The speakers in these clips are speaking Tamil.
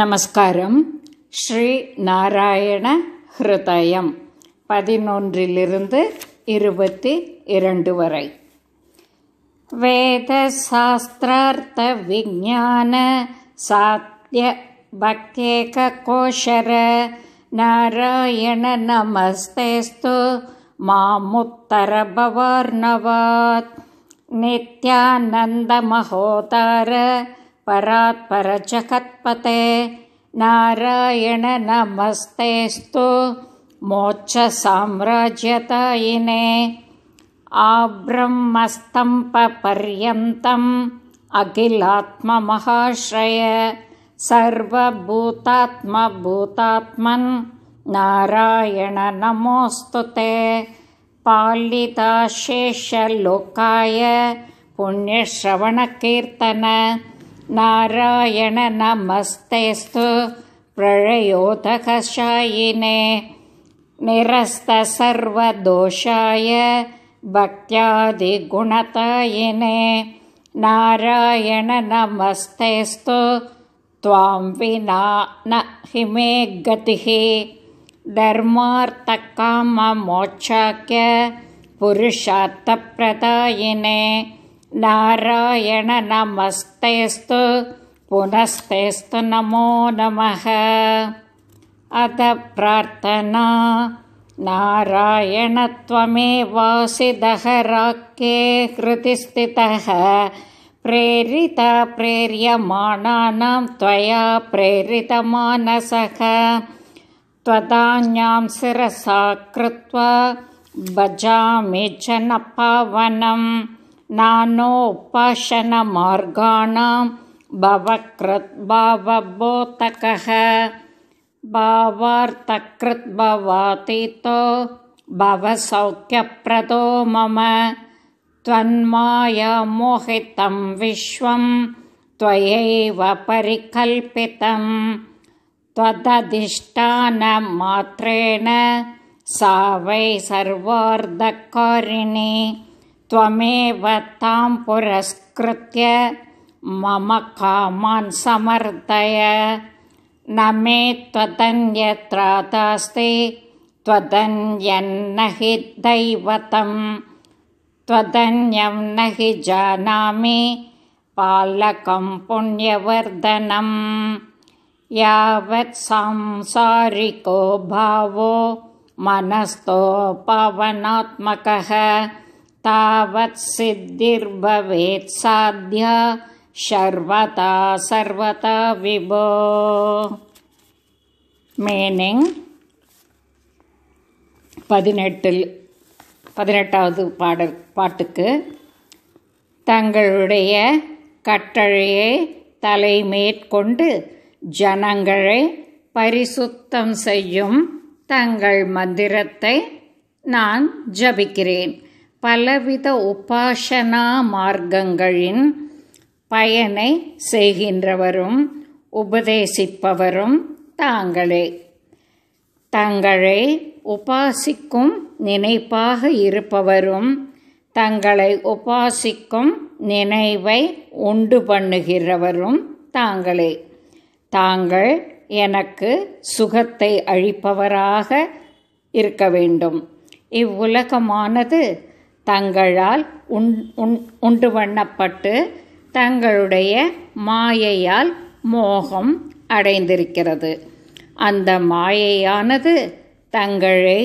நமஸ்காரம் ஸ்ரீ நாராயண ஹிருதயம் பதினொன்றிலிருந்து இருபத்தி இரண்டு வரை வேத சாஸ்திரார்த்த விஞ்ஞான சாத்திய பக்தேக கோஷர நாராயண நமஸ்தேஸ்து மாமுத்தர பவார்ணவாத் நித்யானந்த மகோதார परात्परजकत्पते नारायण नमस्तेस्तु मोक्षसाम्राज्यतायिने आब्रह्मस्तम्पर्यन्तम् अखिलात्ममहाश्रय नारायण नमोऽस्तु ते पालिताशेषलोकाय पुण्यश्रवणकीर्तन नारायण नमस्तेस्तु प्रळयोतकशायिने निरस्तसर्वदोषाय भक्त्यादिगुणतायिने नारायण नमस्तेस्तु त्वां विना न हिमे गतिः धर्मार्थकाममोक्षाख्य पुरुषार्थप्रदायिने नारायण नमस्तेस्तु पुनस्तेस्तु नमो नमः प्रार्थना अधप्रार्थना नारायणत्वमेवासिदहराके हृदि स्थितः प्रेरिता प्रेर्यमाणानां त्वया प्रेरितमानसः त्वदान्यां शिरसा कृत्वा भजामि पावनम् नानोपाशनमार्गाणां भवकृद्भावबोतकः भावार्थकृद्भवातीतो भवसौख्यप्रदो मम त्वन्मायमोहितं विश्वं त्वयैव परिकल्पितं त्वदधिष्ठानमात्रेण सा वै सर्वार्धकारिणी त्वमेव तां पुरस्कृत्य मम कामान् समर्थय न मे त्वदन्यत्रातास्ते त्वदन्यन्न हि दैवतं त्वदन्यं न हि जानामि पालकं पुण्यवर्धनं यावत् सांसारिको भावो मनस्तोपावनात्मकः தாவத் तावत्सिद्धिर्भवेत् சாத்யா சர்வதா சர்வதா விபோ மீனிங் பதினெட்டில் பதினெட்டாவது பாடல் பாட்டுக்கு தங்களுடைய கட்டளையை தலைமேற்கொண்டு ஜனங்களை பரிசுத்தம் செய்யும் தங்கள் மந்திரத்தை நான் ஜபிக்கிறேன் பலவித உபாசனா மார்க்கங்களின் பயனை செய்கின்றவரும் உபதேசிப்பவரும் தாங்களே தங்களை உபாசிக்கும் நினைப்பாக இருப்பவரும் தங்களை உபாசிக்கும் நினைவை உண்டு பண்ணுகிறவரும் தாங்களே தாங்கள் எனக்கு சுகத்தை அழிப்பவராக இருக்க வேண்டும் இவ்வுலகமானது தங்களால் உண்டு வண்ணப்பட்டு தங்களுடைய மாயையால் மோகம் அடைந்திருக்கிறது அந்த மாயையானது தங்களை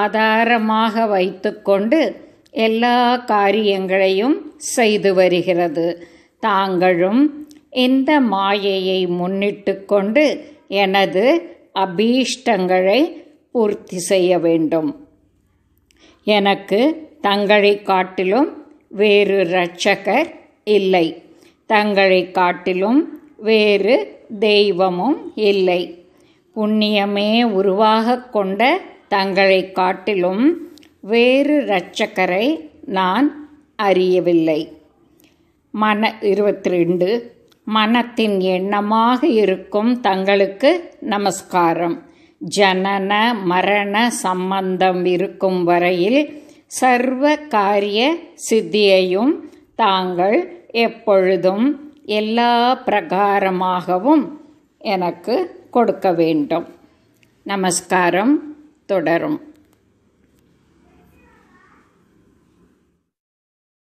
ஆதாரமாக வைத்துக்கொண்டு எல்லா காரியங்களையும் செய்து வருகிறது தாங்களும் இந்த மாயையை முன்னிட்டு கொண்டு எனது அபீஷ்டங்களை பூர்த்தி செய்ய வேண்டும் எனக்கு தங்களை காட்டிலும் வேறு இரட்சகர் இல்லை தங்களை காட்டிலும் வேறு தெய்வமும் இல்லை புண்ணியமே உருவாக கொண்ட தங்களை காட்டிலும் வேறு இரட்சகரை நான் அறியவில்லை மன இருபத்தி ரெண்டு மனத்தின் எண்ணமாக இருக்கும் தங்களுக்கு நமஸ்காரம் ஜனன மரண சம்பந்தம் இருக்கும் வரையில் சர்வ காரிய சித்தியையும் தாங்கள் எப்பொழுதும் எல்லா பிரகாரமாகவும் எனக்கு கொடுக்க வேண்டும் நமஸ்காரம் தொடரும்